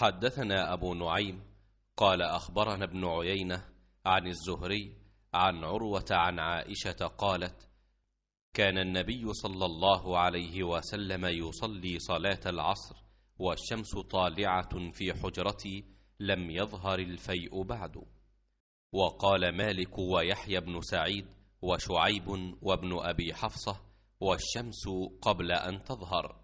حدثنا أبو نعيم قال أخبرنا ابن عيينة عن الزهري عن عروة عن عائشة قالت كان النبي صلى الله عليه وسلم يصلي صلاة العصر والشمس طالعة في حجرتي لم يظهر الفيء بعد وقال مالك ويحيى بن سعيد وشعيب وابن أبي حفصة والشمس قبل أن تظهر